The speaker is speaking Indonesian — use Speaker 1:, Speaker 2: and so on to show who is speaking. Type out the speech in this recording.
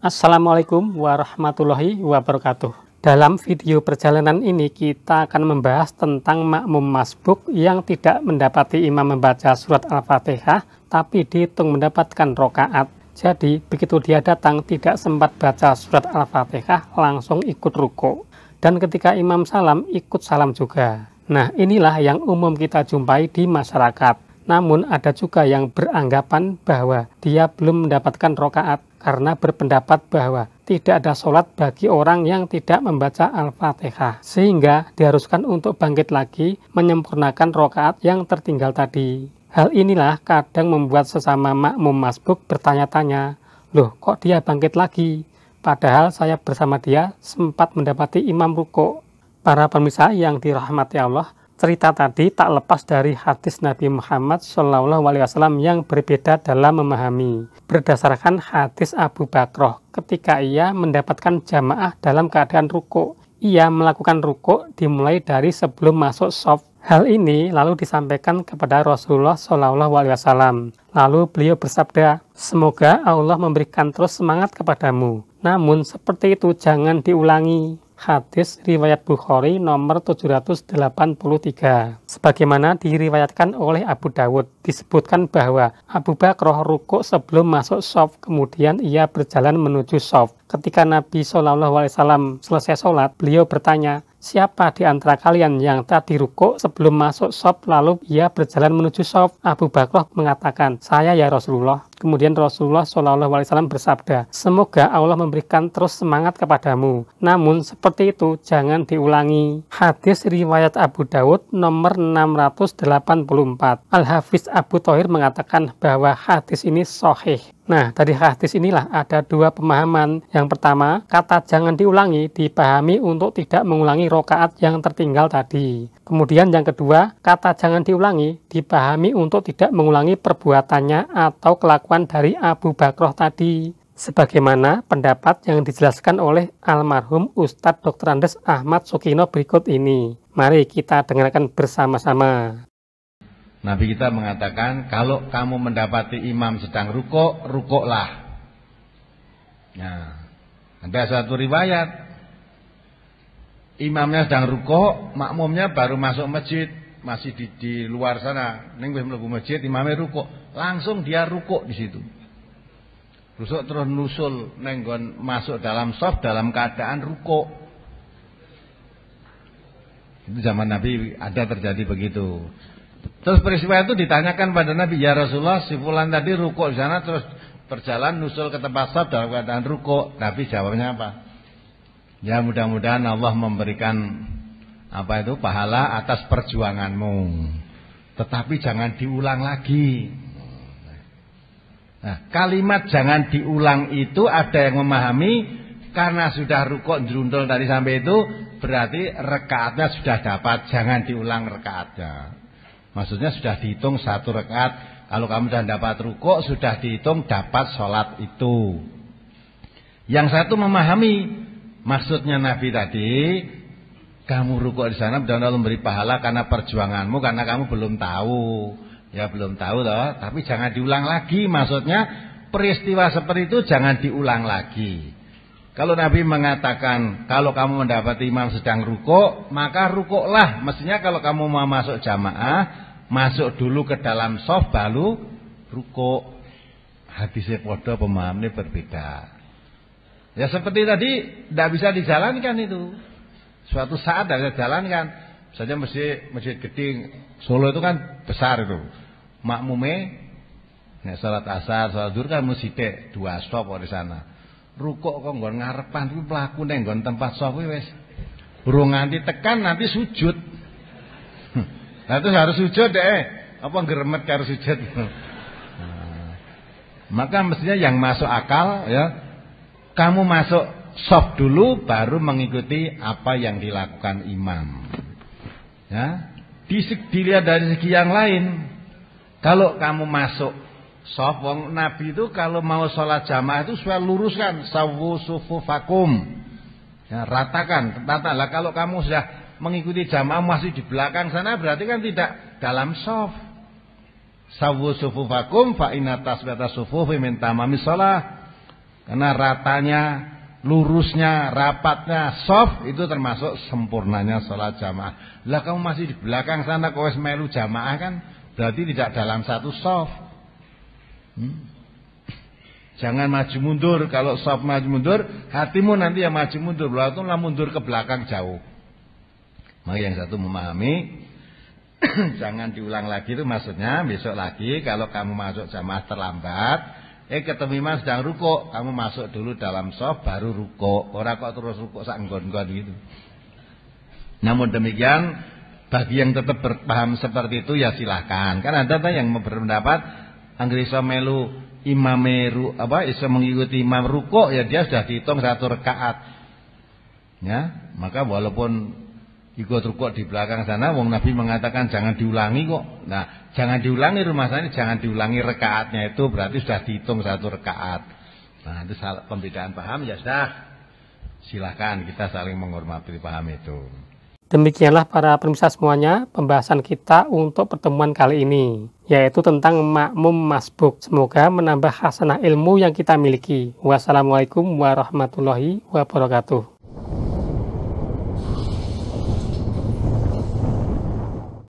Speaker 1: Assalamualaikum warahmatullahi wabarakatuh. Dalam video perjalanan ini kita akan membahas tentang makmum masbuk yang tidak mendapati imam membaca surat Al-Fatihah tapi dihitung mendapatkan rokaat. Jadi begitu dia datang tidak sempat baca surat Al-Fatihah langsung ikut ruko. Dan ketika imam salam ikut salam juga. Nah inilah yang umum kita jumpai di masyarakat namun ada juga yang beranggapan bahwa dia belum mendapatkan rokaat karena berpendapat bahwa tidak ada sholat bagi orang yang tidak membaca Al-Fatihah. Sehingga diharuskan untuk bangkit lagi menyempurnakan rokaat yang tertinggal tadi. Hal inilah kadang membuat sesama makmum masbuk bertanya-tanya, loh kok dia bangkit lagi? Padahal saya bersama dia sempat mendapati imam ruko. Para pemirsa yang dirahmati Allah, cerita tadi tak lepas dari hadis Nabi Muhammad SAW yang berbeda dalam memahami. Berdasarkan hadis Abu Bakroh, ketika ia mendapatkan jamaah dalam keadaan ruko, ia melakukan ruko dimulai dari sebelum masuk soft. Hal ini lalu disampaikan kepada Rasulullah SAW. Lalu beliau bersabda, Semoga Allah memberikan terus semangat kepadamu. Namun seperti itu jangan diulangi hadis riwayat Bukhari nomor 783. Sebagaimana diriwayatkan oleh Abu Dawud, disebutkan bahwa Abu Bakroh rukuk sebelum masuk sof, kemudian ia berjalan menuju sof. Ketika Nabi SAW selesai sholat, beliau bertanya, Siapa di antara kalian yang tadi rukuk sebelum masuk sof lalu ia berjalan menuju sof? Abu Bakroh mengatakan, saya ya Rasulullah. Kemudian Rasulullah Shallallahu Alaihi Wasallam bersabda, semoga Allah memberikan terus semangat kepadamu. Namun seperti itu jangan diulangi. Hadis riwayat Abu Dawud nomor 684. Al Hafiz Abu Thohir mengatakan bahwa hadis ini soheh. Nah, dari hadis inilah ada dua pemahaman. Yang pertama, kata jangan diulangi dipahami untuk tidak mengulangi rokaat yang tertinggal tadi. Kemudian yang kedua, kata jangan diulangi dipahami untuk tidak mengulangi perbuatannya atau kelakuan pengakuan dari Abu Bakroh tadi, sebagaimana pendapat yang dijelaskan oleh almarhum Ustadz Dr. Andes Ahmad Sukino berikut ini. Mari kita dengarkan bersama-sama.
Speaker 2: Nabi kita mengatakan, kalau kamu mendapati imam sedang rukuk, rukuklah. Nah, ada satu riwayat, imamnya sedang rukuk, makmumnya baru masuk masjid, masih di, di luar sana, Ini wis mlebu masjid, imamnya rukuk. Langsung dia rukuk di situ. Rusuk terus nusul nenggon masuk dalam soft dalam keadaan rukuk. Itu zaman Nabi ada terjadi begitu. Terus peristiwa itu ditanyakan pada Nabi, "Ya Rasulullah, si fulan tadi rukuk di sana terus berjalan nusul ke tempat soft dalam keadaan rukuk." Nabi jawabnya apa? Ya mudah-mudahan Allah memberikan apa itu pahala atas perjuanganmu. Tetapi jangan diulang lagi. Nah, kalimat jangan diulang itu ada yang memahami karena sudah rukuk jeruntul tadi sampai itu berarti rekaatnya sudah dapat, jangan diulang rekaatnya. Maksudnya sudah dihitung satu rekaat. Kalau kamu sudah dapat rukuk sudah dihitung dapat sholat itu. Yang satu memahami maksudnya Nabi tadi kamu rukuk di sana dan Allah memberi pahala karena perjuanganmu karena kamu belum tahu. Ya belum tahu loh, tapi jangan diulang lagi. Maksudnya peristiwa seperti itu jangan diulang lagi. Kalau Nabi mengatakan kalau kamu mendapati imam sedang ruko, maka rukuklah. Mestinya kalau kamu mau masuk jamaah, masuk dulu ke dalam soft baru rukuk. Hadisnya podo pemahamannya berbeda. Ya seperti tadi tidak bisa dijalankan itu. Suatu saat tidak bisa dijalankan. Misalnya masjid masjid gede Solo itu kan besar itu makmume nek salat asar, salat zuhur kan mesti tek dua stop di sana. Rukuk kok nggon ngarepan kuwi mlakune nggon tempat saf kuwi wis burung nganti tekan nanti sujud. Nah terus harus sujud deh. Apa geremet harus sujud. Nah. maka mestinya yang masuk akal ya kamu masuk soft dulu baru mengikuti apa yang dilakukan imam. Ya, dilihat dari segi yang lain kalau kamu masuk soft, Nabi itu kalau mau sholat jamaah itu sudah luruskan sawu vakum Ya, ratakan, tata lah kalau kamu sudah mengikuti jamaah masih di belakang sana berarti kan tidak dalam soft. Sawu vakum fa inatas beta sufu min mami sholat Karena ratanya lurusnya, rapatnya, soft itu termasuk sempurnanya sholat jamaah. Lah kamu masih di belakang sana kowe melu jamaah kan Berarti tidak dalam satu soft. Hmm. Jangan maju mundur. Kalau soft maju mundur, hatimu nanti yang maju mundur. lah mundur ke belakang jauh. Maka yang satu memahami, jangan diulang lagi itu maksudnya besok lagi kalau kamu masuk jamaah terlambat, eh ketemu mas sedang ruko, kamu masuk dulu dalam soft baru ruko. Orang kok terus ruko sak nggon gitu. Namun demikian bagi yang tetap berpaham seperti itu ya silahkan. Kan ada tuh yang berpendapat Anggrisa melu Imameru, ru, apa bisa mengikuti imam ruko ya dia sudah dihitung satu rekaat. Ya, maka walaupun ikut ruko di belakang sana, Wong Nabi mengatakan jangan diulangi kok. Nah, jangan diulangi rumah sana, jangan diulangi rekaatnya itu berarti sudah dihitung satu rekaat. Nah, itu salah pembedaan paham ya sudah. Silakan kita saling menghormati paham itu.
Speaker 1: Demikianlah para pemirsa semuanya pembahasan kita untuk pertemuan kali ini, yaitu tentang makmum masbuk. Semoga menambah hasanah ilmu yang kita miliki. Wassalamualaikum warahmatullahi wabarakatuh.